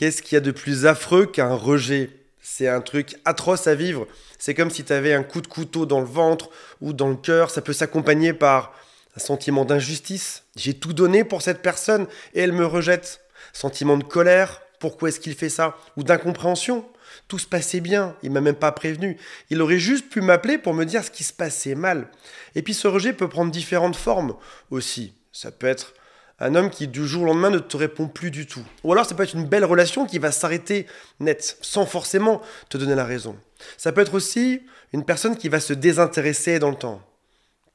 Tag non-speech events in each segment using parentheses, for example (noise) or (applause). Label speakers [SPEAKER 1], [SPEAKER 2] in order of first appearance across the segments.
[SPEAKER 1] Qu'est-ce qu'il y a de plus affreux qu'un rejet C'est un truc atroce à vivre. C'est comme si tu avais un coup de couteau dans le ventre ou dans le cœur. Ça peut s'accompagner par un sentiment d'injustice. J'ai tout donné pour cette personne et elle me rejette. Sentiment de colère. Pourquoi est-ce qu'il fait ça Ou d'incompréhension. Tout se passait bien, il m'a même pas prévenu. Il aurait juste pu m'appeler pour me dire ce qui se passait mal. Et puis ce rejet peut prendre différentes formes aussi. Ça peut être un homme qui du jour au lendemain ne te répond plus du tout. Ou alors ça peut être une belle relation qui va s'arrêter net, sans forcément te donner la raison. Ça peut être aussi une personne qui va se désintéresser dans le temps.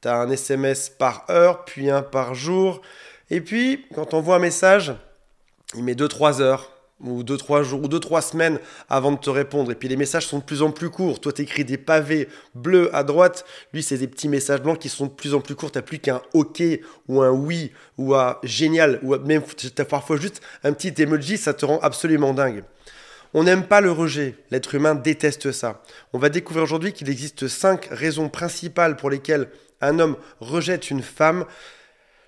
[SPEAKER 1] Tu as un SMS par heure, puis un par jour. Et puis, quand on voit un message, il met 2-3 heures, ou 2-3 jours ou 2-3 semaines avant de te répondre. Et puis les messages sont de plus en plus courts. Toi, t'écris des pavés bleus à droite. Lui, c'est des petits messages blancs qui sont de plus en plus courts. T'as plus qu'un OK ou un oui ou un génial ou même parfois juste un petit emoji. Ça te rend absolument dingue. On n'aime pas le rejet, l'être humain déteste ça. On va découvrir aujourd'hui qu'il existe 5 raisons principales pour lesquelles un homme rejette une femme.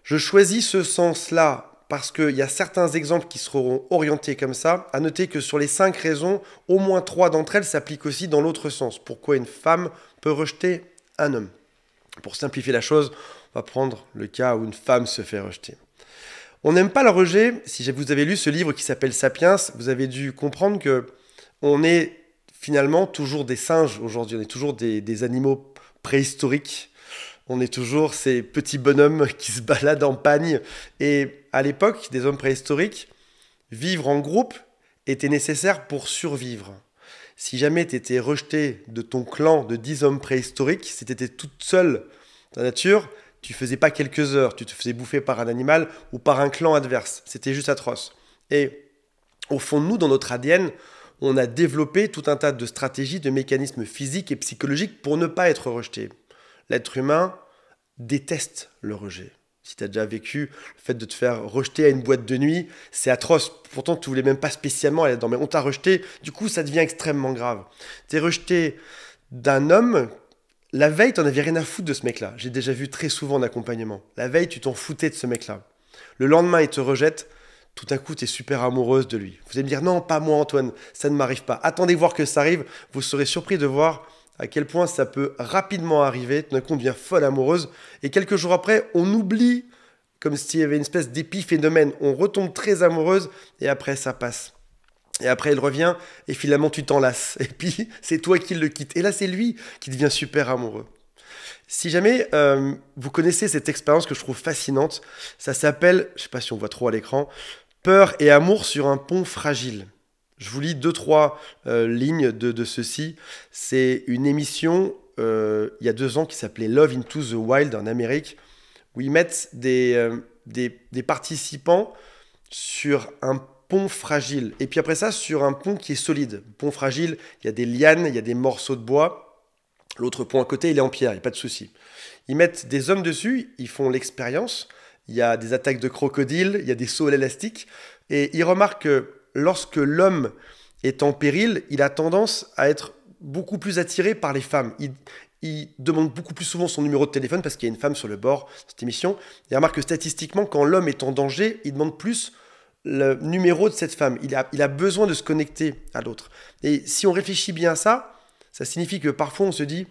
[SPEAKER 1] Je choisis ce sens-là parce qu'il y a certains exemples qui seront orientés comme ça. À noter que sur les cinq raisons, au moins trois d'entre elles s'appliquent aussi dans l'autre sens. Pourquoi une femme peut rejeter un homme Pour simplifier la chose, on va prendre le cas où une femme se fait rejeter. On n'aime pas le rejet. Si vous avez lu ce livre qui s'appelle Sapiens, vous avez dû comprendre que on est finalement toujours des singes aujourd'hui. On est toujours des, des animaux préhistoriques. On est toujours ces petits bonhommes (laughs) qui se baladent en pagne et à l'époque des hommes préhistoriques, vivre en groupe était nécessaire pour survivre. Si jamais tu étais rejeté de ton clan de 10 hommes préhistoriques, si tu étais toute seule dans la nature, tu faisais pas quelques heures, tu te faisais bouffer par un animal ou par un clan adverse. C'était juste atroce. Et au fond de nous, dans notre ADN, on a développé tout un tas de stratégies, de mécanismes physiques et psychologiques pour ne pas être rejeté. L'être humain déteste le rejet si tu as déjà vécu le fait de te faire rejeter à une boîte de nuit, c'est atroce. Pourtant, tu voulais même pas spécialement aller dedans, mais on t'a rejeté. Du coup, ça devient extrêmement grave. Tu es rejeté d'un homme. La veille, tu t'en avais rien à foutre de ce mec-là. J'ai déjà vu très souvent en accompagnement. La veille, tu t'en foutais de ce mec-là. Le lendemain, il te rejette tout à coup, tu es super amoureuse de lui. Vous allez me dire, non, pas moi, Antoine, ça ne m'arrive pas. Attendez voir que ça arrive, vous serez surpris de voir à quel point ça peut rapidement arriver. on devient folle amoureuse. Et quelques jours après, on oublie, comme s'il y avait une espèce d'épiphénomène. On retombe très amoureuse et après, ça passe. Et après, il revient et finalement, tu t'enlaces. Et puis, (laughs) c'est toi qui le quittes. Et là, c'est lui qui devient super amoureux. Si jamais euh, vous connaissez cette expérience que je trouve fascinante, ça s'appelle, je sais pas si on voit trop à l'écran, peur et amour sur un pont fragile. Je vous lis deux, trois euh, lignes de, de ceci. C'est une émission, euh, il y a deux ans, qui s'appelait Love into the Wild en Amérique, où ils mettent des, euh, des, des, participants sur un pont fragile. Et puis après ça, sur un pont qui est solide. Pont fragile, il y a des lianes, il y a des morceaux de bois. L'autre pont à côté, il est en pierre, il n'y a pas de souci. Ils mettent des hommes dessus, ils font l'expérience. Il y a des attaques de crocodiles, il y a des sauts à l'élastique. Et ils remarquent que lorsque l'homme est en péril, il a tendance à être beaucoup plus attiré par les femmes. Il, demande beaucoup plus souvent son numéro de téléphone parce qu'il y a une femme sur le bord de cette émission. Il remarque que statistiquement, quand l'homme est en danger, il demande plus le numéro de cette femme. Il a, il a besoin de se connecter à l'autre. Et si on réfléchit bien à ça, ça signifie que parfois on se dit,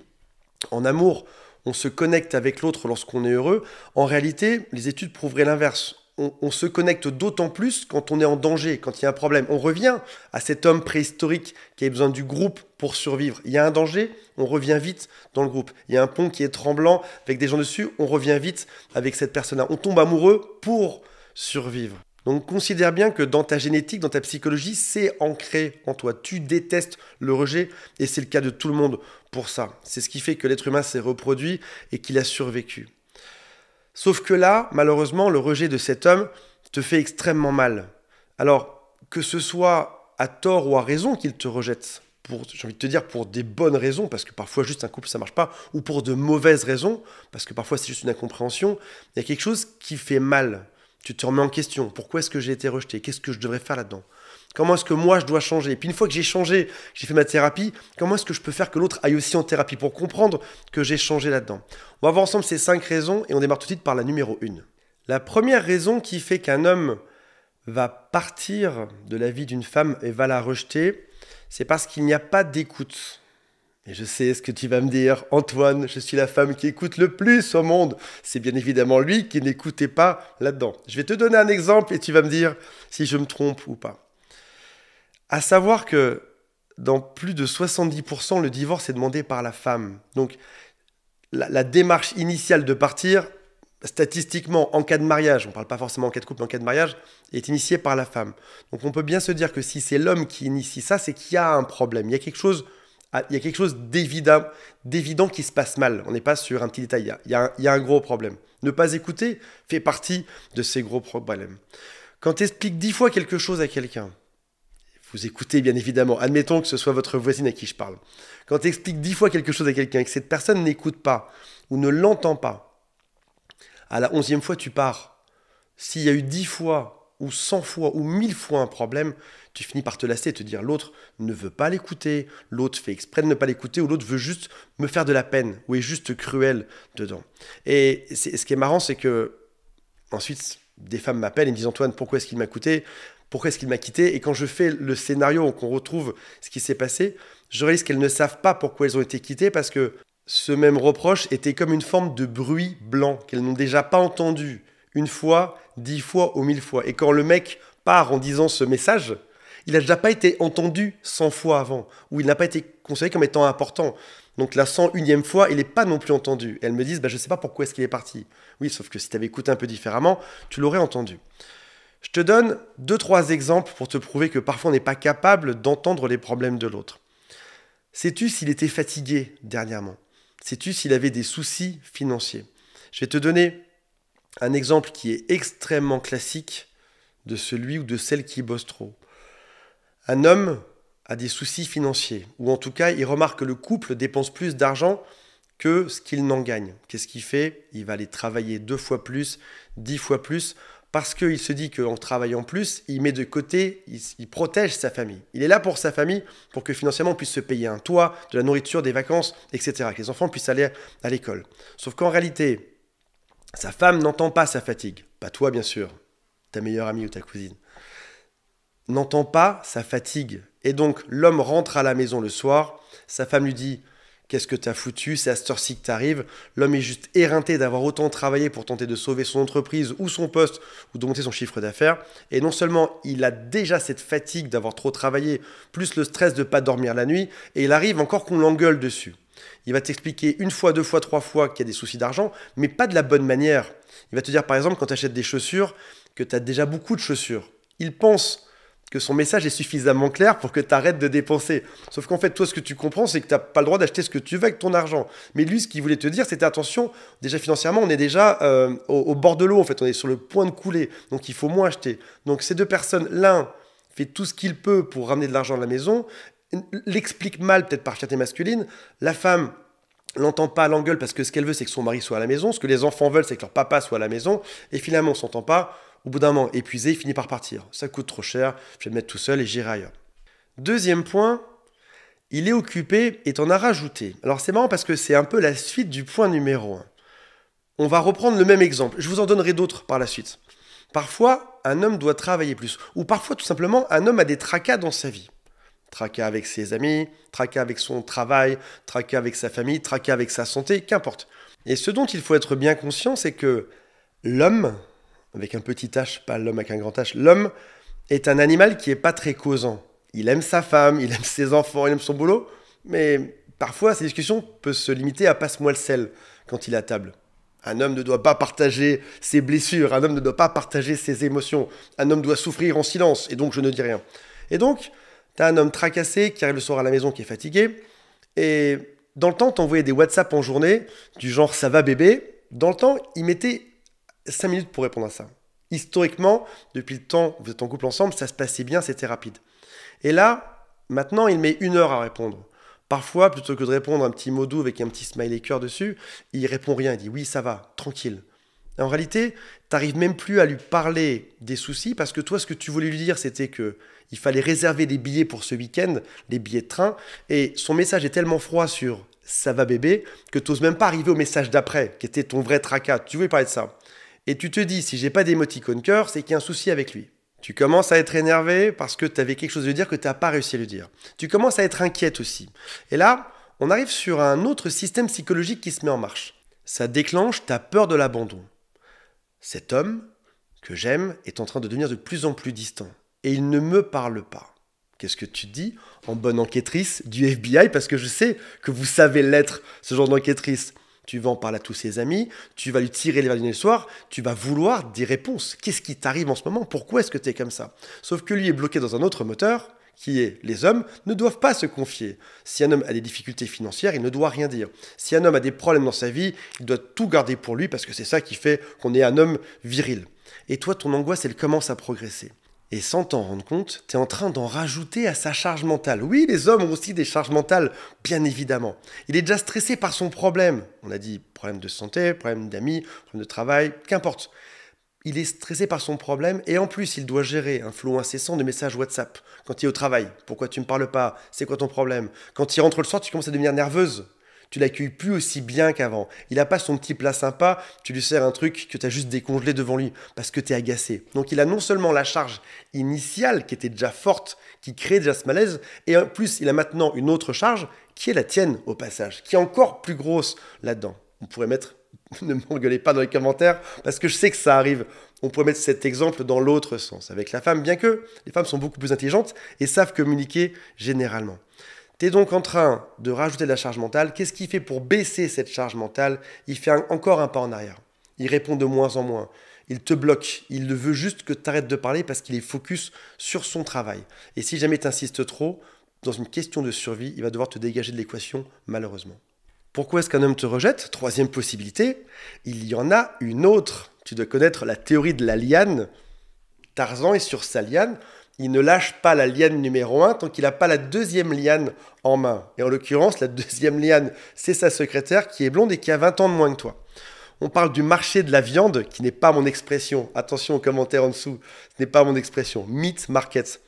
[SPEAKER 1] en amour, on se connecte avec l'autre lorsqu'on est heureux. En réalité, les études prouveraient l'inverse on, se connecte d'autant plus quand on est en danger, quand il y a un problème. On revient à cet homme préhistorique qui a besoin du groupe pour survivre. Il y a un danger, on revient vite dans le groupe. Il y a un pont qui est tremblant avec des gens dessus, on revient vite avec cette personne-là. On tombe amoureux pour survivre. Donc considère bien que dans ta génétique, dans ta psychologie, c'est ancré en toi. Tu détestes le rejet et c'est le cas de tout le monde pour ça. C'est ce qui fait que l'être humain s'est reproduit et qu'il a survécu. Sauf que là, malheureusement, le rejet de cet homme te fait extrêmement mal. Alors, que ce soit à tort ou à raison qu'il te rejette, j'ai envie de te dire pour des bonnes raisons, parce que parfois juste un couple ça marche pas, ou pour de mauvaises raisons, parce que parfois c'est juste une incompréhension, il y a quelque chose qui fait mal. Tu te remets en question. Pourquoi est-ce que j'ai été rejeté Qu'est-ce que je devrais faire là-dedans Comment est-ce que moi je dois changer Et puis une fois que j'ai changé, j'ai fait ma thérapie, comment est-ce que je peux faire que l'autre aille aussi en thérapie pour comprendre que j'ai changé là-dedans On va voir ensemble ces cinq raisons et on démarre tout de suite par la numéro une. La première raison qui fait qu'un homme va partir de la vie d'une femme et va la rejeter, c'est parce qu'il n'y a pas d'écoute. Et je sais ce que tu vas me dire, Antoine, je suis la femme qui écoute le plus au monde. C'est bien évidemment lui qui n'écoutait pas là-dedans. Je vais te donner un exemple et tu vas me dire si je me trompe ou pas. À savoir que dans plus de 70%, le divorce est demandé par la femme. Donc, la, démarche initiale de partir, statistiquement, en cas de mariage, on ne parle pas forcément en cas de couple, mais en cas de mariage, est initiée par la femme. Donc, on peut bien se dire que si c'est l'homme qui initie ça, c'est qu'il y a un problème. Il y a quelque chose, il y a quelque chose d'évident, d'évident qui se passe mal. On n'est pas sur un petit détail. Il il, y a un, il y a un gros problème. Ne pas écouter fait partie de ces gros problèmes. Quand tu expliques dix fois quelque chose à quelqu'un, vous écoutez bien évidemment. Admettons que ce soit votre voisine à qui je parle. Quand tu expliques dix fois quelque chose à quelqu'un et que cette personne n'écoute pas ou ne l'entend pas, à la onzième fois, tu pars. S'il y a eu dix fois ou cent fois ou mille fois un problème, tu finis par te lasser et te dire l'autre ne veut pas l'écouter, l'autre fait exprès de ne pas l'écouter ou l'autre veut juste me faire de la peine ou est juste cruel dedans. Et ce qui est marrant, c'est que ensuite, des femmes m'appellent et me disent Antoine, pourquoi est-ce qu'il m'a coûté pourquoi est-ce qu'il m'a quitté. Et quand je fais le scénario, qu'on retrouve ce qui s'est passé, je réalise qu'elles ne savent pas pourquoi elles ont été quittées parce que ce même reproche était comme une forme de bruit blanc qu'elles n'ont déjà pas entendu une fois, dix fois ou mille fois. Et quand le mec part en disant ce message, il n'a déjà pas été entendu cent fois avant, ou il n'a pas été considéré comme étant important. Donc la 101e fois, il n'est pas non plus entendu. elles me disent, bah, je ne sais pas pourquoi est-ce qu'il est parti. Oui, sauf que si tu avais écouté un peu différemment, tu l'aurais entendu. Je te donne deux, trois exemples pour te prouver que parfois on n'est pas capable d'entendre les problèmes de l'autre. Sais-tu s'il était fatigué dernièrement Sais-tu s'il avait des soucis financiers Je vais te donner un exemple qui est extrêmement classique de celui ou de celle qui bosse trop. Un homme a des soucis financiers, ou en tout cas il remarque que le couple dépense plus d'argent que ce qu'il n'en gagne. Qu'est-ce qu'il fait Il va aller travailler deux fois plus, dix fois plus, parce qu'il se dit qu'en travaillant plus, il met de côté, il, protège sa famille. Il est là pour sa famille, pour que financièrement on puisse se payer un toit, de la nourriture, des vacances, etc. Que les enfants puissent aller à l'école. Sauf qu'en réalité, sa femme n'entend pas sa fatigue. Pas toi, bien sûr, ta meilleure amie ou ta cousine. N'entend pas sa fatigue. Et donc, l'homme rentre à la maison le soir, sa femme lui dit Qu'est-ce que t'as foutu C'est à cette heure-ci que L'homme est juste éreinté d'avoir autant travaillé pour tenter de sauver son entreprise ou son poste ou de monter son chiffre d'affaires. Et non seulement il a déjà cette fatigue d'avoir trop travaillé, plus le stress de pas dormir la nuit, et il arrive encore qu'on l'engueule dessus. Il va t'expliquer une fois, deux fois, trois fois qu'il y a des soucis d'argent, mais pas de la bonne manière. Il va te dire par exemple quand tu achètes des chaussures que tu as déjà beaucoup de chaussures. Il pense que son message est suffisamment clair pour que tu arrêtes de dépenser. Sauf qu'en fait, toi, ce que tu comprends, c'est que tu n'as pas le droit d'acheter ce que tu veux avec ton argent. Mais lui, ce qu'il voulait te dire, c'était attention, déjà financièrement, on est déjà euh, au, bord de l'eau, en fait, on est sur le point de couler, donc il faut moins acheter. Donc ces deux personnes, l'un fait tout ce qu'il peut pour ramener de l'argent à la maison, l'explique mal peut-être par fierté masculine, la femme l'entend pas, l'engueule parce que ce qu'elle veut, c'est que son mari soit à la maison, ce que les enfants veulent, c'est que leur papa soit à la maison, et finalement, on s'entend pas, au bout d'un moment, épuisé, il finit par partir. Ça coûte trop cher, je vais me mettre tout seul et j'irai ailleurs. Deuxième point, il est occupé et t'en as rajouté. Alors c'est marrant parce que c'est un peu la suite du point numéro 1. On va reprendre le même exemple. Je vous en donnerai d'autres par la suite. Parfois, un homme doit travailler plus. Ou parfois, tout simplement, un homme a des tracas dans sa vie. Tracas avec ses amis, tracas avec son travail, tracas avec sa famille, tracas avec sa santé, qu'importe. Et ce dont il faut être bien conscient, c'est que l'homme, avec un petit H, pas l'homme avec un grand H. L'homme est un animal qui n'est pas très causant. Il aime sa femme, il aime ses enfants, il aime son boulot, mais parfois ces discussions peuvent se limiter à passe-moi le sel quand il est à table. Un homme ne doit pas partager ses blessures, un homme ne doit pas partager ses émotions, un homme doit souffrir en silence, et donc je ne dis rien. Et donc, tu as un homme tracassé qui arrive le soir à la maison, qui est fatigué, et dans le temps, t'envoyais des WhatsApp en journée, du genre ça va bébé. Dans le temps, il mettait 5 minutes pour répondre à ça. Historiquement, depuis le temps où vous êtes en couple ensemble, ça se passait bien, c'était rapide. Et là, maintenant, il met une heure à répondre. Parfois, plutôt que de répondre un petit mot doux avec un petit smiley cœur dessus, il répond rien, il dit oui, ça va, tranquille. en réalité, tu n'arrives même plus à lui parler des soucis parce que toi, ce que tu voulais lui dire, c'était que il fallait réserver des billets pour ce week-end, les billets de train, et son message est tellement froid sur ça va bébé que t'oses même pas arriver au message d'après, qui était ton vrai tracas. Tu voulais parler de ça. Et tu te dis, si j'ai pas d'émoticône cœur, c'est qu'il y a un souci avec lui. Tu commences à être énervé parce que tu avais quelque chose à dire que tu n'as pas réussi à lui dire. Tu commences à être inquiète aussi. Et là, on arrive sur un autre système psychologique qui se met en marche. Ça déclenche ta peur de l'abandon. Cet homme que j'aime est en train de devenir de plus en plus distant. Et il ne me parle pas. Qu'est-ce que tu dis en bonne enquêtrice du FBI Parce que je sais que vous savez l'être, ce genre d'enquêtrice tu vas en parler à tous ses amis, tu vas lui tirer les verres du le soir, tu vas vouloir des réponses. Qu'est-ce qui t'arrive en ce moment Pourquoi est-ce que tu es comme ça Sauf que lui est bloqué dans un autre moteur, qui est les hommes, ne doivent pas se confier. Si un homme a des difficultés financières, il ne doit rien dire. Si un homme a des problèmes dans sa vie, il doit tout garder pour lui parce que c'est ça qui fait qu'on est un homme viril. Et toi, ton angoisse, elle commence à progresser. Et sans t'en rendre compte, tu es en train d'en rajouter à sa charge mentale. Oui, les hommes ont aussi des charges mentales, bien évidemment. Il est déjà stressé par son problème. On a dit problème de santé, problème d'amis, problème de travail, qu'importe. Il est stressé par son problème et en plus, il doit gérer un flot incessant de messages WhatsApp. Quand il est au travail, pourquoi tu me parles pas C'est quoi ton problème Quand il rentre le soir, tu commences à devenir nerveuse tu l'accueilles plus aussi bien qu'avant. Il n'a pas son petit plat sympa, tu lui sers un truc que tu as juste décongelé devant lui parce que tu es agacé. Donc il a non seulement la charge initiale qui était déjà forte, qui crée déjà ce malaise, et en plus il a maintenant une autre charge qui est la tienne au passage, qui est encore plus grosse là-dedans. On pourrait mettre, (laughs) ne m'engueulez pas dans les commentaires, parce que je sais que ça arrive. On pourrait mettre cet exemple dans l'autre sens, avec la femme, bien que les femmes sont beaucoup plus intelligentes et savent communiquer généralement. Tu es donc en train de rajouter de la charge mentale. Qu'est-ce qu'il fait pour baisser cette charge mentale Il fait encore un pas en arrière. Il répond de moins en moins. Il te bloque. Il ne veut juste que tu arrêtes de parler parce qu'il est focus sur son travail. Et si jamais tu insistes trop, dans une question de survie, il va devoir te dégager de l'équation, malheureusement. Pourquoi est-ce qu'un homme te rejette Troisième possibilité, il y en a une autre. Tu dois connaître la théorie de la liane. Tarzan est sur sa liane, il ne lâche pas la liane numéro 1 tant qu'il n'a pas la deuxième liane en main. Et en l'occurrence, la deuxième liane, c'est sa secrétaire qui est blonde et qui a 20 ans de moins que toi. On parle du marché de la viande, qui n'est pas mon expression. Attention aux commentaires en dessous, ce n'est pas mon expression. Meat market.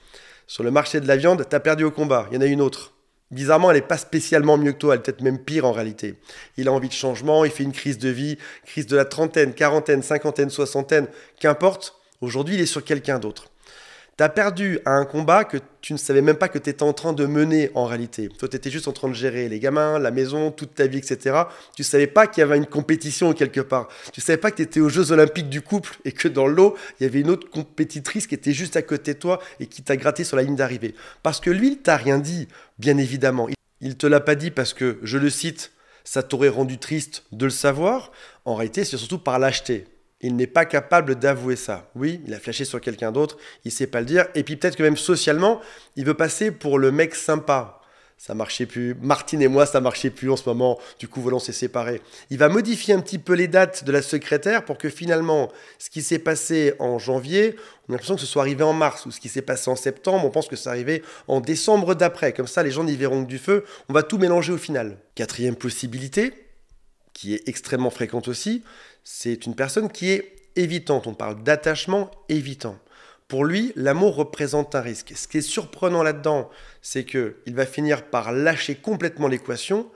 [SPEAKER 1] Sur le marché de la viande, tu as perdu au combat, il y en a une autre. Bizarrement, elle n'est pas spécialement mieux que toi, elle est peut-être même pire en réalité. Il a envie de changement, il fait une crise de vie, crise de la trentaine, quarantaine, cinquantaine, soixantaine, qu'importe, aujourd'hui il est sur quelqu'un d'autre tu as perdu à un combat que tu ne savais même pas que tu étais en train de mener en réalité. Toi, tu étais juste en train de gérer les gamins, la maison, toute ta vie, etc. Tu ne savais pas qu'il y avait une compétition quelque part. Tu savais pas que tu étais aux Jeux Olympiques du couple et que dans l'eau, il y avait une autre compétitrice qui était juste à côté de toi et qui t'a gratté sur la ligne d'arrivée. Parce que lui, il t'a rien dit, bien évidemment. Il te l'a pas dit parce que, je le cite, ça t'aurait rendu triste de le savoir. En réalité, c'est surtout par lâcheté il n'est pas capable d'avouer ça. Oui, il a flashé sur quelqu'un d'autre, il sait pas le dire. Et puis peut-être que même socialement, il veut passer pour le mec sympa. Ça marchait plus. Martine et moi, ça marchait plus en ce moment. Du coup, Volant s'est séparé. Il va modifier un petit peu les dates de la secrétaire pour que finalement, ce qui s'est passé en janvier, on a l'impression que ce soit arrivé en mars, ou ce qui s'est passé en septembre, on pense que c'est arrivé en décembre d'après. Comme ça, les gens n'y verront que du feu. On va tout mélanger au final. Quatrième possibilité, qui est extrêmement fréquente aussi, c'est une personne qui est évitante. On parle d'attachement évitant. Pour lui, l'amour représente un risque. Ce qui est surprenant là-dedans, c'est qu'il va finir par lâcher complètement l'équation,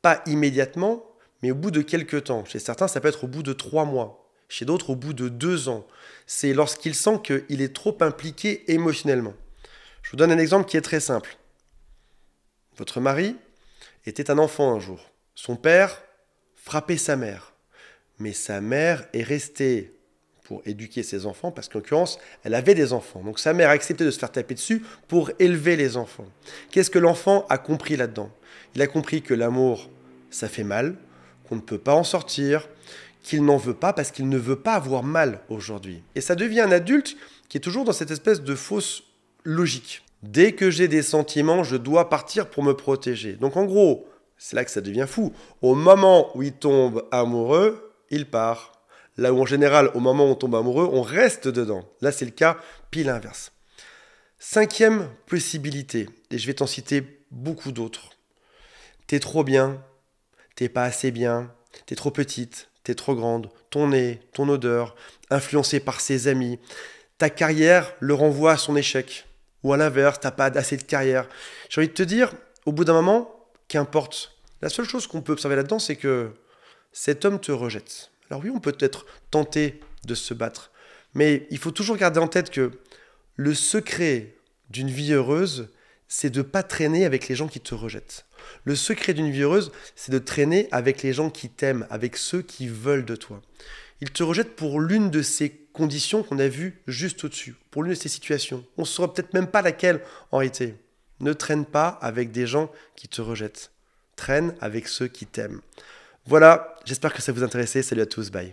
[SPEAKER 1] pas immédiatement, mais au bout de quelques temps. Chez certains, ça peut être au bout de trois mois, chez d'autres au bout de deux ans. C'est lorsqu'il sent qu'il est trop impliqué émotionnellement. Je vous donne un exemple qui est très simple. Votre mari était un enfant un jour. Son père frappait sa mère mais sa mère est restée pour éduquer ses enfants, parce qu'en l'occurrence, elle avait des enfants. Donc sa mère a accepté de se faire taper dessus pour élever les enfants. Qu'est-ce que l'enfant a compris là-dedans Il a compris que l'amour, ça fait mal, qu'on ne peut pas en sortir, qu'il n'en veut pas parce qu'il ne veut pas avoir mal aujourd'hui. Et ça devient un adulte qui est toujours dans cette espèce de fausse logique. Dès que j'ai des sentiments, je dois partir pour me protéger. Donc en gros, c'est là que ça devient fou. Au moment où il tombe amoureux, il part. Là où en général, au moment où on tombe amoureux, on reste dedans. Là, c'est le cas pile inverse. Cinquième possibilité, et je vais t'en citer beaucoup d'autres. T'es trop bien, t'es pas assez bien, t'es trop petite, t'es trop grande, ton nez, ton odeur, influencé par ses amis. Ta carrière le renvoie à son échec. Ou à l'inverse, t'as pas assez de carrière. J'ai envie de te dire, au bout d'un moment, qu'importe. La seule chose qu'on peut observer là-dedans, c'est que cet homme te rejette. Alors oui, on peut être tenté de se battre, mais il faut toujours garder en tête que le secret d'une vie heureuse, c'est de ne pas traîner avec les gens qui te rejettent. Le secret d'une vie heureuse, c'est de traîner avec les gens qui t'aiment, avec ceux qui veulent de toi. Il te rejette pour l'une de ces conditions qu'on a vues juste au-dessus, pour l'une de ces situations. On ne saura peut-être même pas laquelle en été. Ne traîne pas avec des gens qui te rejettent. Traîne avec ceux qui t'aiment. Voilà, j'espère que ça vous intéressait. Salut à tous, bye.